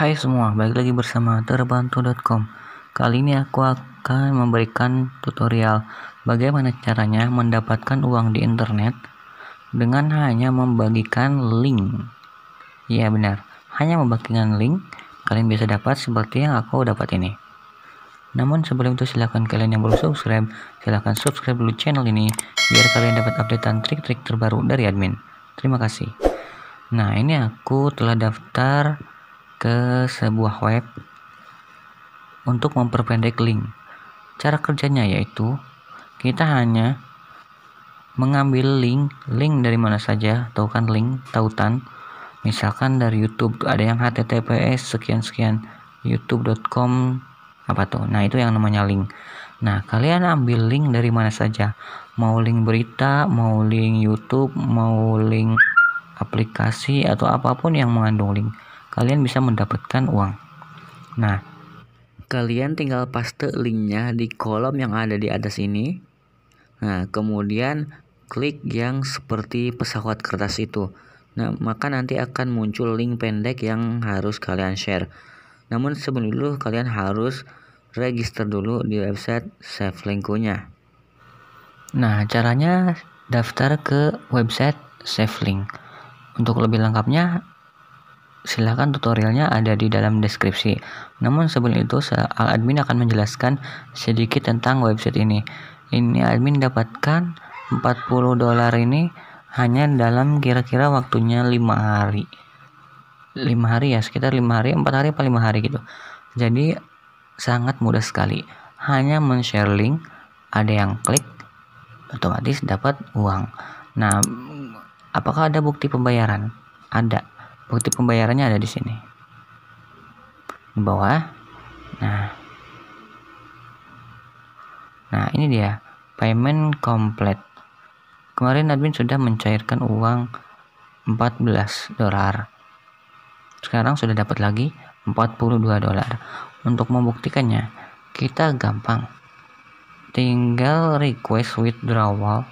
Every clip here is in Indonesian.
Hai semua, balik lagi bersama terbantu.com Kali ini aku akan memberikan tutorial bagaimana caranya mendapatkan uang di internet dengan hanya membagikan link Ya benar, hanya membagikan link kalian bisa dapat seperti yang aku dapat ini Namun sebelum itu silahkan kalian yang belum subscribe, silahkan subscribe dulu channel ini biar kalian dapat updatean trik-trik terbaru dari admin Terima kasih Nah ini aku telah daftar ke sebuah web untuk memperpendek link. Cara kerjanya yaitu kita hanya mengambil link, link dari mana saja, tahu kan link, tautan, misalkan dari YouTube ada yang https sekian sekian youtube.com apa tuh nah itu yang namanya link nah kalian ambil link dari mana saja mau link berita mau link YouTube mau link aplikasi atau apapun yang mengandung link kalian bisa mendapatkan uang. Nah, kalian tinggal paste linknya di kolom yang ada di atas ini. Nah, kemudian klik yang seperti pesawat kertas itu. Nah, maka nanti akan muncul link pendek yang harus kalian share. Namun sebelum dulu kalian harus register dulu di website SafeLinknya. Nah, caranya daftar ke website SafeLink. Untuk lebih lengkapnya, silahkan tutorialnya ada di dalam deskripsi. Namun sebelum itu, admin akan menjelaskan sedikit tentang website ini. Ini admin dapatkan 40 dolar ini hanya dalam kira-kira waktunya 5 hari. 5 hari ya, sekitar 5 hari, 4 hari apa 5 hari gitu. Jadi sangat mudah sekali. Hanya men-share link, ada yang klik otomatis dapat uang. Nah, apakah ada bukti pembayaran? Ada bukti pembayarannya ada di sini di bawah nah nah ini dia payment complete kemarin admin sudah mencairkan uang 14 dolar sekarang sudah dapat lagi 42 dolar untuk membuktikannya kita gampang tinggal request withdrawal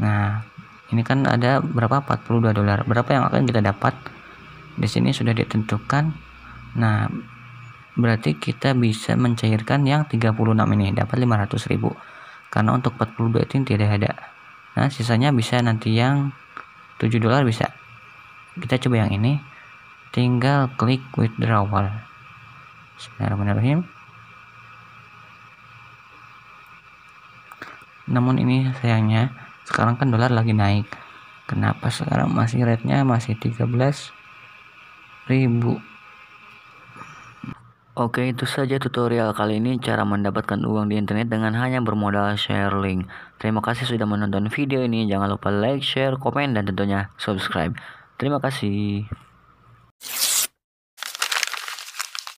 nah ini kan ada berapa 42 dolar berapa yang akan kita dapat di sini sudah ditentukan nah berarti kita bisa mencairkan yang 36 ini dapat 500.000 karena untuk 42 itu tidak ada nah sisanya bisa nanti yang 7 dolar bisa kita coba yang ini tinggal klik withdrawal Bismillahirrahmanirrahim namun ini sayangnya sekarang kan dolar lagi naik kenapa sekarang masih rate-nya masih 13 ribu Oke itu saja tutorial kali ini cara mendapatkan uang di internet dengan hanya bermodal share link Terima kasih sudah menonton video ini jangan lupa like, share, komen, dan tentunya subscribe Terima kasih